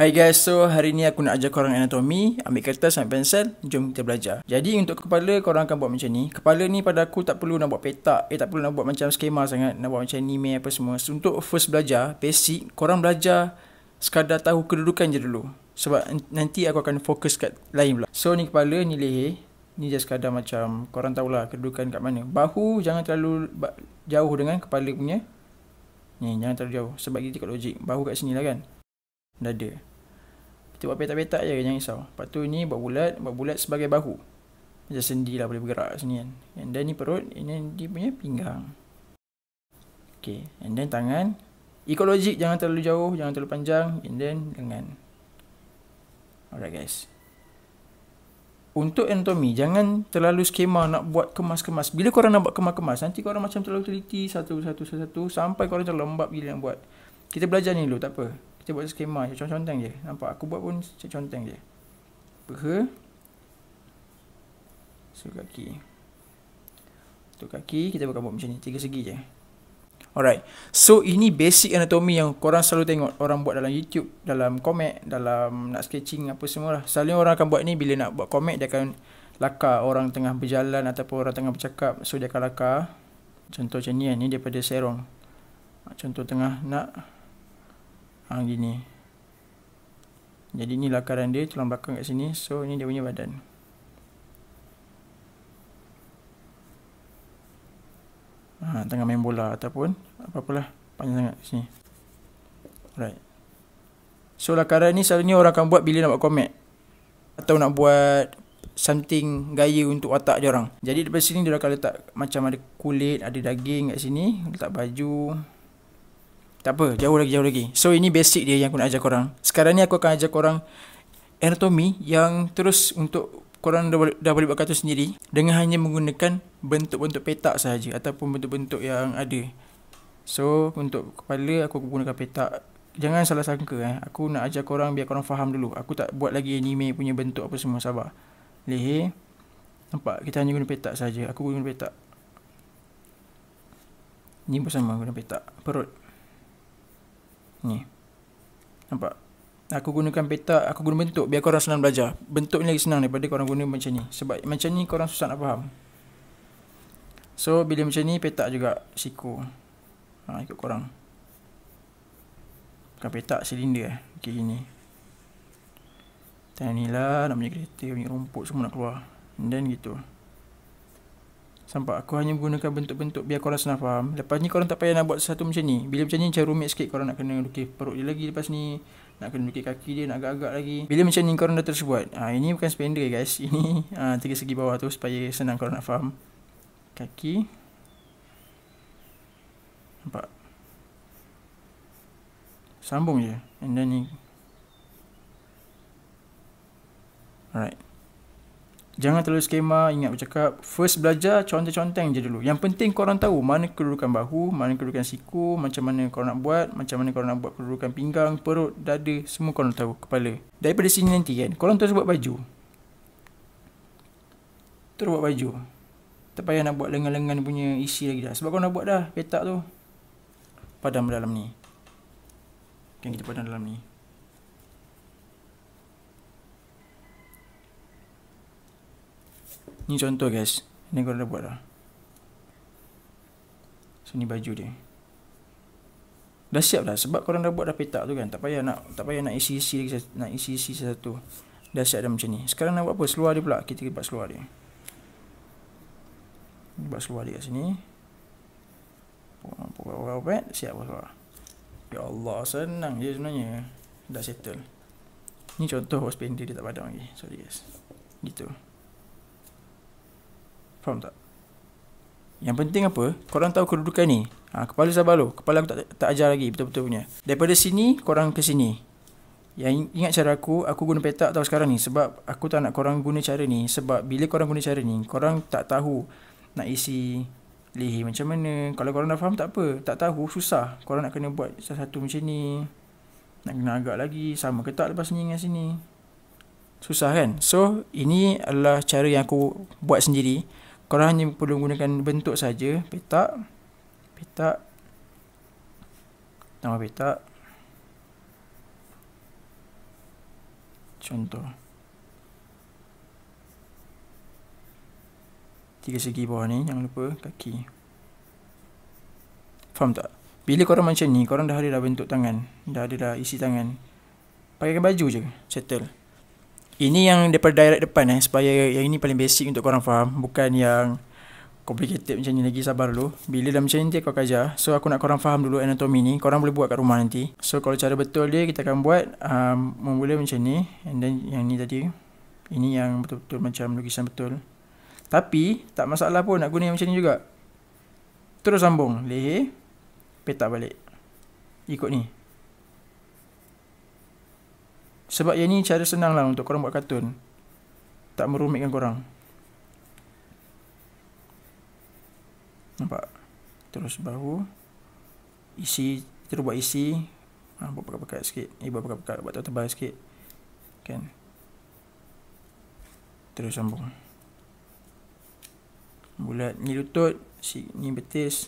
Hai guys, so hari ni aku nak ajar korang anatomi Ambil kertas dan pensel, jom kita belajar Jadi untuk kepala, korang akan buat macam ni Kepala ni pada aku tak perlu nak buat petak Eh tak perlu nak buat macam skema sangat Nak buat macam anime apa semua so, Untuk first belajar, basic Korang belajar sekadar tahu kedudukan je dulu Sebab nanti aku akan fokus kat lain pula So ni kepala, ni leher Ni just sekadar macam korang tahulah kedudukan kat mana Bahu jangan terlalu jauh dengan kepala punya Ni jangan terlalu jauh Sebab kita kat logik, bahu kat sini lah kan dada kita buat petak-petak je jangan risau. Lepas tu ni buat bulat, buat bulat sebagai bahu. Macam sendi lah boleh bergerak sini kan. And then ni perut, ini dia punya pinggang. Okay, and then tangan. Ikut logik, jangan terlalu jauh, jangan terlalu panjang. And then lengan. Alright guys. Untuk anatomi, jangan terlalu skema nak buat kemas-kemas. Bila korang nak buat kemas-kemas, nanti korang macam terlalu teliti satu-satu-satu sampai korang terlalu lembab gila nak buat. Kita belajar ni dulu, tak apa. Kita buat skema je, conteng je. Nampak aku buat pun conteng je. Beha. So kaki. Tu kaki kita bukan buat macam ni, tiga segi je. Alright. So ini basic anatomy yang korang selalu tengok orang buat dalam YouTube, dalam komik, dalam nak sketching apa semua lah. Selalu orang akan buat ni bila nak buat komik dia akan laka orang tengah berjalan ataupun orang tengah bercakap. So dia akan laka. Contoh macam ni kan. Ni daripada serong. Contoh tengah nak ha, gini jadi ni lakaran dia tulang belakang kat sini so ni dia punya badan ha, tengah main bola ataupun apa-apalah panjang sangat kat sini alright so lakaran ni selalunya orang akan buat bila nak buat komik atau nak buat something gaya untuk watak dia orang. Jadi di sini dia akan letak macam ada kulit, ada daging kat sini, letak baju. Tak apa, jauh lagi, jauh lagi. So, ini basic dia yang aku nak ajar korang. Sekarang ni aku akan ajar korang anatomi yang terus untuk korang dah, dah boleh buat kata sendiri dengan hanya menggunakan bentuk-bentuk petak sahaja ataupun bentuk-bentuk yang ada. So, untuk kepala aku gunakan petak. Jangan salah sangka eh. Aku nak ajar korang biar korang faham dulu. Aku tak buat lagi anime punya bentuk apa semua, sabar. Leher. Nampak? Kita hanya guna petak saja. Aku guna petak. Ini pun sama guna petak. Perut. Ni. Nampak? Aku gunakan peta, aku guna bentuk biar korang senang belajar. Bentuk ni lagi senang daripada korang guna macam ni. Sebab macam ni korang susah nak faham. So, bila macam ni petak juga siku. Ha, ikut korang. Bukan petak, silinder eh. Okay, gini. Dan inilah nak punya kereta, punya rumput semua nak keluar. And then gitu. Sampai aku hanya menggunakan bentuk-bentuk biar korang senang faham. Lepas ni korang tak payah nak buat satu macam ni. Bila macam ni macam rumit sikit korang nak kena lukis perut dia lagi lepas ni. Nak kena lukis kaki dia, nak agak-agak lagi. Bila macam ni korang dah terus buat. Ha, ini bukan spender guys. Ini ha, ah, tiga segi bawah tu supaya senang korang nak faham. Kaki. Nampak? Sambung je. And then ni. Alright. Jangan terlalu skema, ingat bercakap. First belajar conteng-conteng je dulu. Yang penting korang tahu mana kedudukan bahu, mana kedudukan siku, macam mana korang nak buat, macam mana korang nak buat kedudukan pinggang, perut, dada, semua korang tahu, kepala. Daripada sini nanti kan, korang terus buat baju. Terus buat baju. Tak payah nak buat lengan-lengan punya isi lagi dah. Sebab korang dah buat dah petak tu. Padam dalam ni. Kan kita padam dalam ni. Ni contoh guys. Ni korang dah buat lah. So ni baju dia. Dah siap dah sebab korang dah buat dah petak tu kan. Tak payah nak tak payah nak isi-isi lagi nak isi-isi satu. Dah siap dah macam ni. Sekarang nak buat apa? Seluar dia pula. Kita buat seluar dia. Buat seluar dia kat sini. Pukul-pukul-pukul. Siap buat seluar. Ya Allah senang je sebenarnya. Dah settle. Ni contoh host dia tak padam lagi. Sorry guys. Gitu. Faham tak? Yang penting apa? Korang tahu kedudukan ni. Ha, kepala lo, Kepala aku tak, tak ajar lagi betul-betul punya. Daripada sini, korang ke sini. Yang ingat cara aku, aku guna petak tau sekarang ni. Sebab aku tak nak korang guna cara ni. Sebab bila korang guna cara ni, korang tak tahu nak isi leher macam mana. Kalau korang dah faham tak apa. Tak tahu, susah. Korang nak kena buat satu-satu macam ni. Nak kena agak lagi. Sama ketak lepas ni dengan sini. Susah kan? So, ini adalah cara yang aku buat sendiri korang hanya perlu gunakan bentuk saja petak petak tambah petak contoh tiga segi bawah ni jangan lupa kaki faham tak bila korang macam ni korang dah ada dah bentuk tangan dah ada dah isi tangan Pakai baju je settle ini yang daripada direct depan eh supaya yang ini paling basic untuk korang faham bukan yang complicated macam ni lagi sabar dulu. Bila dah macam ni aku kerja. So aku nak korang faham dulu anatomi ni. Korang boleh buat kat rumah nanti. So kalau cara betul dia kita akan buat um, memula macam ni and then yang ni tadi ini yang betul-betul macam lukisan betul. Tapi tak masalah pun nak guna yang macam ni juga. Terus sambung leher petak balik. Ikut ni. Sebab yang ni cara senang lah untuk korang buat kartun. Tak merumitkan korang. Nampak? Terus bahu. Isi. Terus buat isi. Ha, buat pekat-pekat sikit. Eh, buat pekat-pekat. Buat tebal sikit. Kan? Terus sambung. Bulat. Ni lutut. Si, ni betis.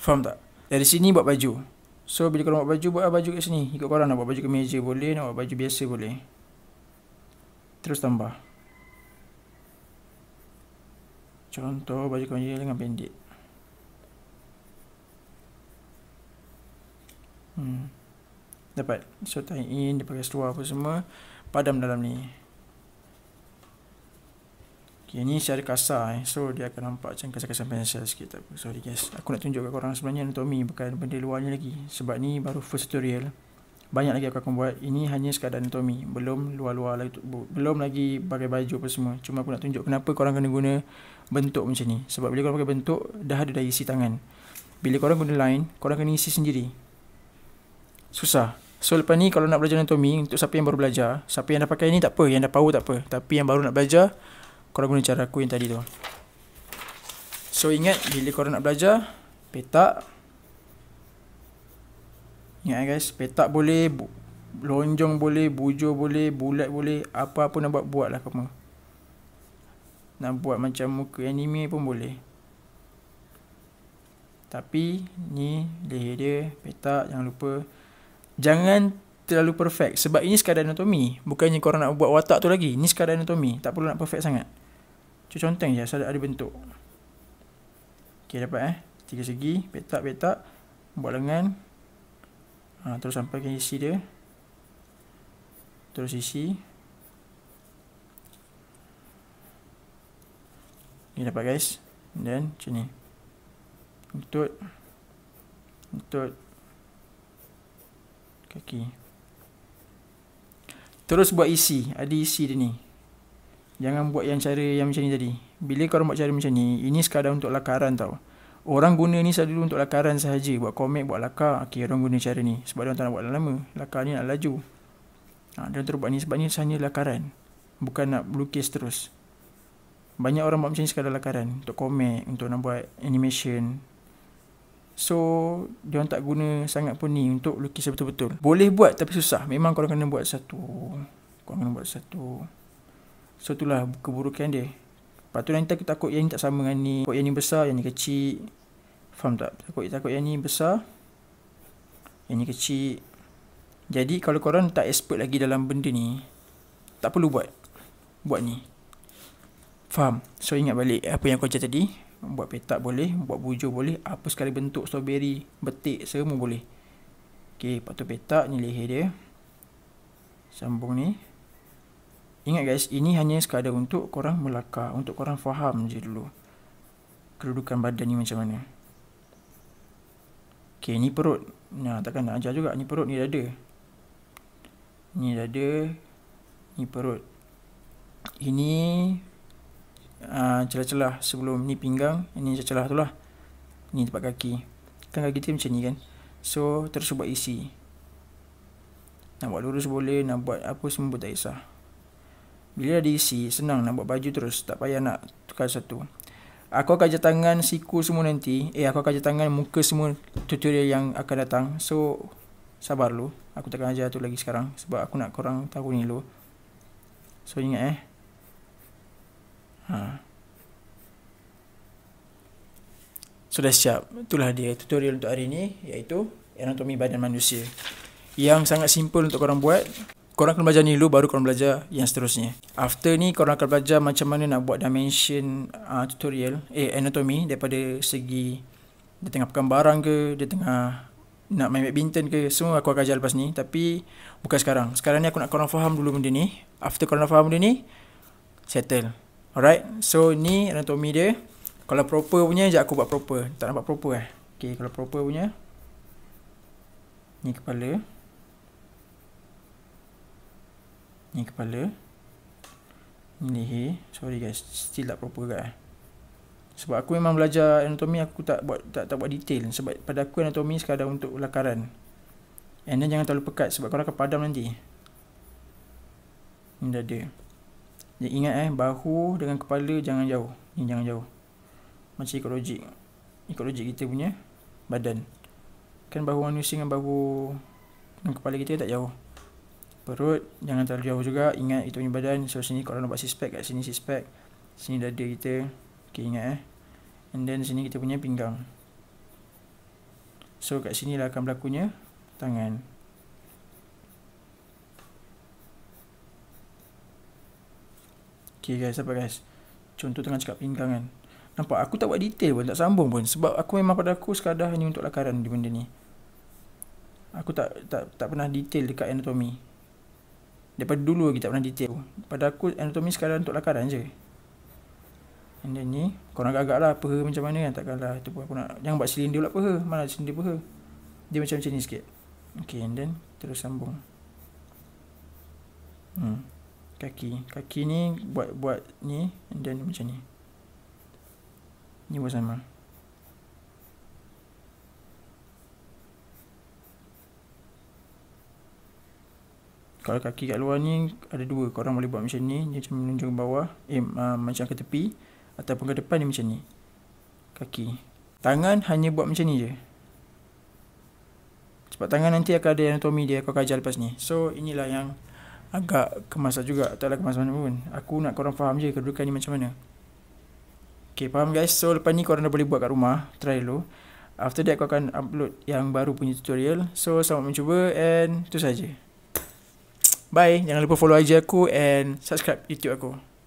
Faham tak? Dari sini buat baju. So bila kau nak buat baju buat lah baju kat sini. Ikut korang nak lah, buat baju kemeja boleh, nak buat baju biasa boleh. Terus tambah. Contoh baju kemeja dengan pendek. Hmm. Dapat. So tie in, dia pakai seluar apa semua. Padam dalam ni. Okay, ni secara kasar eh. So, dia akan nampak macam kasar-kasar pensel sikit. Tak apa. Sorry guys. Aku nak tunjukkan korang sebenarnya anatomi bukan benda luarnya lagi. Sebab ni baru first tutorial. Banyak lagi aku akan buat. Ini hanya sekadar anatomi. Belum luar-luar lagi. Belum lagi pakai baju apa semua. Cuma aku nak tunjuk kenapa korang kena guna bentuk macam ni. Sebab bila korang pakai bentuk, dah ada dah isi tangan. Bila korang guna line, korang kena isi sendiri. Susah. So lepas ni kalau nak belajar anatomi untuk siapa yang baru belajar, siapa yang dah pakai ni tak apa, yang dah power tak apa. Tapi yang baru nak belajar, korang guna cara aku yang tadi tu So ingat bila korang nak belajar Petak Ingat eh, guys Petak boleh Lonjong boleh Bujur boleh Bulat boleh Apa-apa nak buat Buat lah kamu Nak buat macam muka anime pun boleh Tapi Ni Leher dia Petak Jangan lupa Jangan terlalu perfect Sebab ini sekadar anatomi Bukannya korang nak buat watak tu lagi Ini sekadar anatomi Tak perlu nak perfect sangat Cuba conteng je asal ada bentuk. Okey dapat eh. Tiga segi, petak-petak, buat lengan. Ha, terus sampai ke isi dia. Terus isi. Ni dapat guys. Dan macam ni. Untut. Untut. Kaki. Terus buat isi. Ada isi dia ni. Jangan buat yang cara yang macam ni tadi. Bila kau buat cara macam ni, ini sekadar untuk lakaran tau. Orang guna ni selalu untuk lakaran sahaja. Buat komik, buat lakar. Okay, orang guna cara ni. Sebab dia tak nak buat lama. Lakar ni nak laju. Ha, dia terus buat ni sebab ni sahaja lakaran. Bukan nak lukis terus. Banyak orang buat macam ni sekadar lakaran. Untuk komik, untuk nak buat animation. So, dia tak guna sangat pun ni untuk lukis betul-betul. Boleh buat tapi susah. Memang kau kena buat satu. Kau kena buat satu. So itulah keburukan dia. Lepas tu nanti aku takut yang ni tak sama dengan ni. Takut yang ni besar, yang ni kecil. Faham tak? Takut, takut yang ni besar, yang ni kecil. Jadi kalau korang tak expert lagi dalam benda ni, tak perlu buat. Buat ni. Faham? So ingat balik apa yang aku cakap tadi. Buat petak boleh, buat bujur boleh, apa sekali bentuk strawberry, betik, semua boleh. Okay, lepas tu petak ni leher dia. Sambung ni. Ingat guys, ini hanya sekadar untuk korang melaka untuk korang faham je dulu kedudukan badan ni macam mana. Okay, ni perut. Nah, takkan nak ajar juga. Ni perut, ni dada. Ni dada. Ni perut. Ini uh, celah-celah sebelum ni pinggang. Ini celah-celah tu lah. Ni tempat kaki. Kan kaki tu macam ni kan? So, terus buat isi. Nak buat lurus boleh, nak buat apa semua pun tak kisah. Bila dah diisi, senang nak buat baju terus. Tak payah nak tukar satu. Aku akan ajar tangan siku semua nanti. Eh, aku akan ajar tangan muka semua tutorial yang akan datang. So, sabar lu. Aku takkan ajar tu lagi sekarang. Sebab aku nak korang tahu ni lu. So, ingat eh. Ha. So, dah siap. Itulah dia tutorial untuk hari ni. Iaitu anatomi badan manusia. Yang sangat simple untuk korang buat korang akan belajar ni dulu baru korang belajar yang seterusnya after ni korang akan belajar macam mana nak buat dimension uh, tutorial eh anatomy daripada segi dia tengah pegang barang ke dia tengah nak main badminton ke semua aku akan ajar lepas ni tapi bukan sekarang sekarang ni aku nak korang faham dulu benda ni after korang faham benda ni settle alright so ni anatomy dia kalau proper punya sekejap aku buat proper tak nampak proper eh Okay, kalau proper punya Ni kepala ni kepala ni leher sorry guys still tak proper kat eh. sebab aku memang belajar anatomi aku tak buat tak tak buat detail sebab pada aku anatomi sekadar untuk lakaran and then jangan terlalu pekat sebab kalau akan padam nanti ni dah ada jadi ingat eh bahu dengan kepala jangan jauh ni jangan jauh macam ikut logik ikut kita punya badan kan bahu manusia dengan bahu dengan kepala kita tak jauh perut jangan terlalu jauh juga ingat itu punya badan so sini kalau nampak six pack kat sini six pack sini dada kita okay, ingat eh and then sini kita punya pinggang so kat sini lah akan berlakunya tangan okay guys apa guys contoh tengah cakap pinggang kan nampak aku tak buat detail pun tak sambung pun sebab aku memang pada aku sekadar ni untuk lakaran di benda ni aku tak tak tak pernah detail dekat anatomi Daripada dulu lagi tak pernah detail Pada aku anatomi sekadar untuk lakaran je And then ni Korang agak-agak lah peha macam mana kan Takkan lah tu pun aku nak Jangan buat silinder pula peha Mana silinder peha Dia macam macam ni sikit Okay and then Terus sambung Hmm Kaki Kaki ni Buat buat ni And then macam ni Ni buat sama kalau kaki kat luar ni ada dua korang boleh buat macam ni dia macam menunjuk ke bawah eh, uh, macam ke tepi ataupun ke depan ni macam ni kaki tangan hanya buat macam ni je sebab tangan nanti akan ada anatomi dia Kau kajar ajar lepas ni so inilah yang agak kemasan juga tak ada lah kemasan mana pun aku nak korang faham je kedudukan ni macam mana ok faham guys so lepas ni korang dah boleh buat kat rumah try dulu after that aku akan upload yang baru punya tutorial so selamat mencuba and tu saja. Bye. Jangan lupa follow IG aku and subscribe YouTube aku.